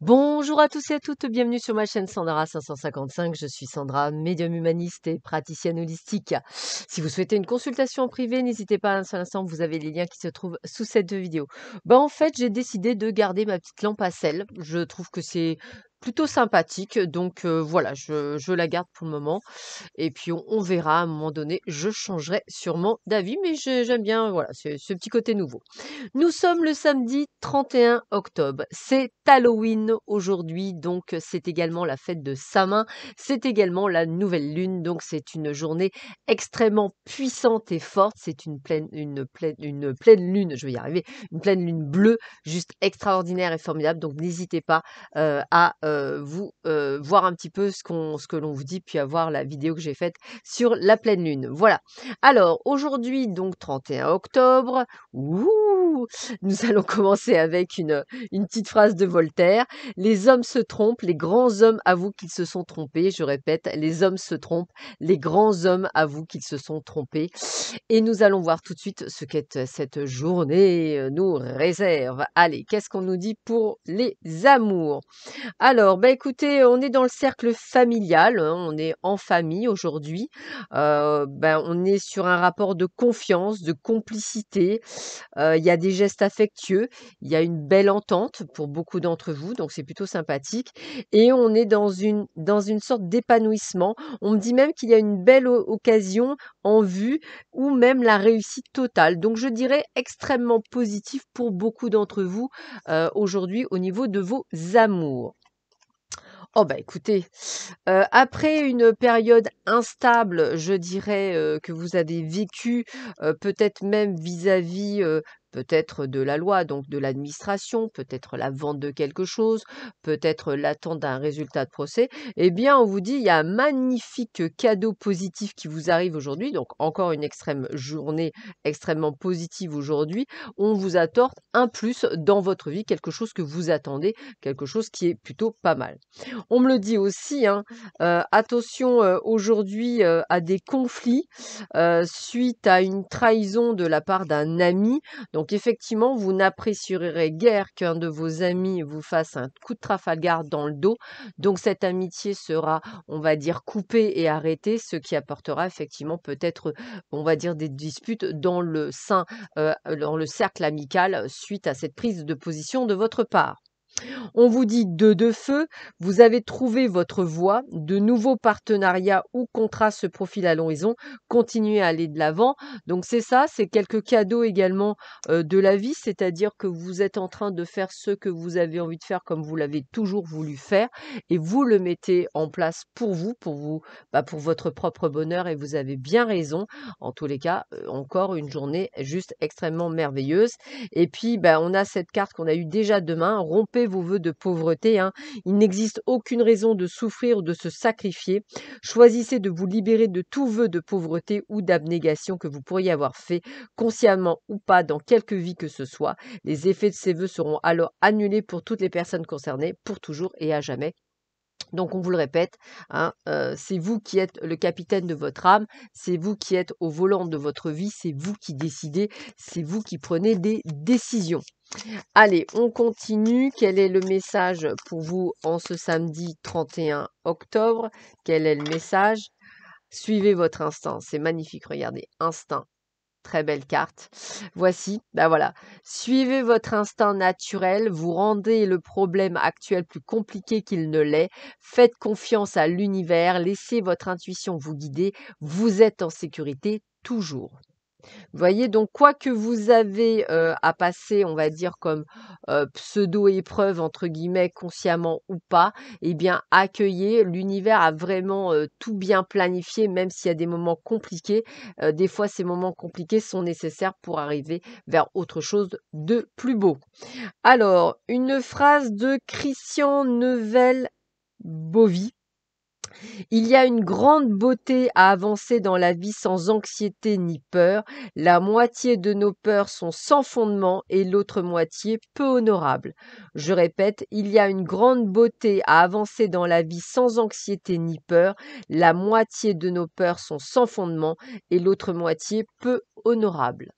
Bonjour à tous et à toutes, bienvenue sur ma chaîne Sandra 555. Je suis Sandra, médium humaniste et praticienne holistique. Si vous souhaitez une consultation privée, n'hésitez pas à un seul instant, vous avez les liens qui se trouvent sous cette vidéo. Bah, en fait, j'ai décidé de garder ma petite lampe à sel. Je trouve que c'est plutôt sympathique. Donc voilà, je, la garde pour le moment. Et puis on, verra à un moment donné. Je changerai sûrement d'avis, mais j'aime bien voilà ce, petit côté nouveau. Nous sommes le samedi 31 octobre. C'est Halloween aujourd'hui, donc c'est également la fête de Samin. C'est également la nouvelle lune, donc c'est une journée extrêmement puissante et forte. C'est une pleine, une pleine, une pleine lune. Je vais y arriver. Une pleine lune bleue, juste extraordinaire et formidable. Donc n'hésitez pas à euh, vous euh, voir un petit peu ce, qu'on, ce que l'on vous dit, puis avoir la vidéo que j'ai faite sur la pleine lune. Voilà. Alors, aujourd'hui, donc 31 octobre, nous allons commencer avec une, une petite phrase de Voltaire. Les hommes se trompent, les grands hommes avouent qu'ils se sont trompés. Je répète, les hommes se trompent, les grands hommes avouent qu'ils se sont trompés. Et nous allons voir tout de suite ce qu'est cette journée euh, nous réserve. Allez, qu'est-ce qu'on nous dit pour les amours alors, ben, écoutez, on est dans le cercle familial, hein, on est en famille aujourd'hui. Euh, ben, on est sur un rapport de confiance, de complicité. Euh, il y a des gestes affectueux, il y a une belle entente pour beaucoup d'entre vous, donc c'est plutôt sympathique. Et on est dans une, dans une sorte d'épanouissement. On me dit même qu'il y a une belle occasion en vue ou même la réussite totale. Donc je dirais extrêmement positif pour beaucoup d'entre vous euh, aujourd'hui au niveau de vos amours. Oh bah écoutez, euh, après une période instable, je dirais, euh, que vous avez vécu euh, peut-être même vis-à-vis, peut-être de la loi, donc de l'administration, peut-être la vente de quelque chose, peut-être l'attente d'un résultat de procès, eh bien on vous dit il y a un magnifique cadeau positif qui vous arrive aujourd'hui, donc encore une extrême journée extrêmement positive aujourd'hui, on vous attorte un plus dans votre vie, quelque chose que vous attendez, quelque chose qui est plutôt pas mal. On me le dit aussi, hein, euh, attention euh, aujourd'hui euh, à des conflits suite à une trahison de la part d'un ami, donc donc effectivement, vous n'apprécierez guère qu'un de vos amis vous fasse un coup de Trafalgar dans le dos. Donc cette amitié sera, on va dire, coupée et arrêtée, ce qui apportera effectivement peut-être, on va dire, des disputes dans le sein, euh, dans le cercle amical suite à cette prise de position de votre part. On vous dit deux de feu, vous avez trouvé votre voie, de nouveaux partenariats ou contrats se profilent à l'horizon, continuez à aller de l'avant. Donc c'est ça, c'est quelques cadeaux également euh, de la vie, c'est-à-dire que vous êtes en train de faire ce que vous avez envie de faire comme vous l'avez toujours voulu faire et vous le mettez en place pour vous, pour vous, bah pour votre propre bonheur et vous avez bien raison. En tous les cas, euh, encore une journée juste extrêmement merveilleuse. Et puis bah, on a cette carte qu'on a eue déjà demain, rompez vos voeux de pauvreté. Hein. Il n'existe aucune raison de souffrir ou de se sacrifier. Choisissez de vous libérer de tout vœu de pauvreté ou d'abnégation que vous pourriez avoir fait, consciemment ou pas, dans quelque vie que ce soit. Les effets de ces vœux seront alors annulés pour toutes les personnes concernées, pour toujours et à jamais. Donc on vous le répète, hein, euh, c'est vous qui êtes le capitaine de votre âme, c'est vous qui êtes au volant de votre vie, c'est vous qui décidez, c'est vous qui prenez des décisions. Allez, on continue. Quel est le message pour vous en ce samedi 31 octobre Quel est le message Suivez votre instinct, c'est magnifique, regardez, instinct. Très belle carte. Voici, ben voilà. Suivez votre instinct naturel, vous rendez le problème actuel plus compliqué qu'il ne l'est. Faites confiance à l'univers, laissez votre intuition vous guider, vous êtes en sécurité toujours voyez, donc quoi que vous avez à passer, on va dire comme pseudo-épreuve, entre guillemets, consciemment ou pas, eh bien accueillez. L'univers a vraiment tout bien planifié, même s'il y a des moments compliqués. des fois, ces moments compliqués sont nécessaires pour arriver vers autre chose de plus beau. Alors, une phrase de Christian Nevel Bovy il y a une grande beauté à avancer dans la vie sans anxiété ni peur. La moitié de nos peurs sont sans fondement et l'autre moitié peu honorable. Je répète, il y a une grande beauté à avancer dans la vie sans anxiété ni peur. La moitié de nos peurs sont sans fondement et l'autre moitié peu honorable.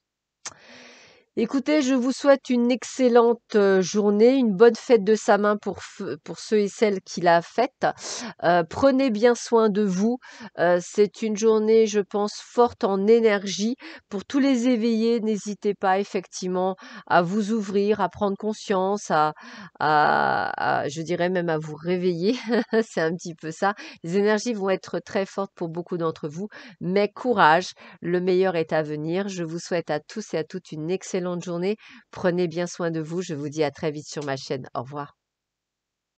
Écoutez, je vous souhaite une excellente euh, journée, une bonne fête de sa main pour, pour ceux et celles qui la fêtent. Euh, prenez bien soin de vous. Euh, c'est une journée, je pense, forte en énergie. Pour tous les éveillés, n'hésitez pas effectivement à vous ouvrir, à prendre conscience, à, à je dirais même à vous réveiller. C'est un petit peu ça. Les énergies vont être très fortes pour beaucoup d'entre vous. Mais courage, le meilleur est à venir. Je vous souhaite à tous et à toutes une excellente journée. Prenez bien soin de vous. Je vous dis à très vite sur ma chaîne. Au revoir.